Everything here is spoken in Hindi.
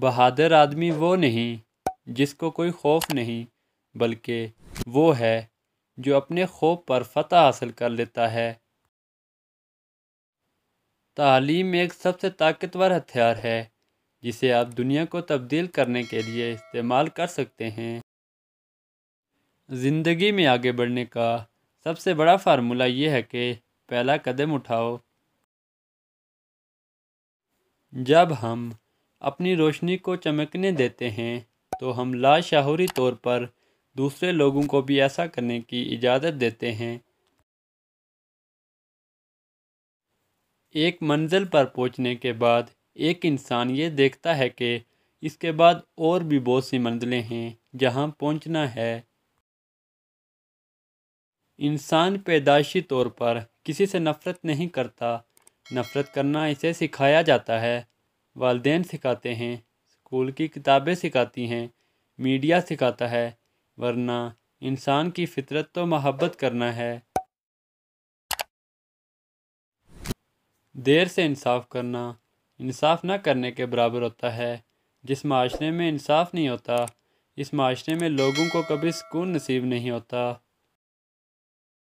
बहादुर आदमी वो नहीं जिसको कोई खौफ नहीं बल्कि वो है जो अपने खौफ पर फतह हासिल कर लेता है तालीम एक सबसे ताकतवर हथियार है जिसे आप दुनिया को तब्दील करने के लिए इस्तेमाल कर सकते हैं ज़िंदगी में आगे बढ़ने का सबसे बड़ा फार्मूला ये है कि पहला कदम उठाओ जब हम अपनी रोशनी को चमकने देते हैं तो हम लाशाहरी तौर पर दूसरे लोगों को भी ऐसा करने की इजाज़त देते हैं एक मंजिल पर पहुंचने के बाद एक इंसान ये देखता है कि इसके बाद और भी बहुत सी मंजिलें हैं जहां पहुंचना है इंसान पैदाइशी तौर पर किसी से नफ़रत नहीं करता नफ़रत करना इसे सिखाया जाता है वालदेन सिखाते हैं स्कूल की किताबें सिखाती हैं मीडिया सिखाता है वरना इंसान की फितरत तो मोहब्बत करना है देर से इंसाफ करना इंसाफ ना करने के बराबर होता है जिस माशरे में इंसाफ नहीं होता इस माशरे में लोगों को कभी सुकून नसीब नहीं होता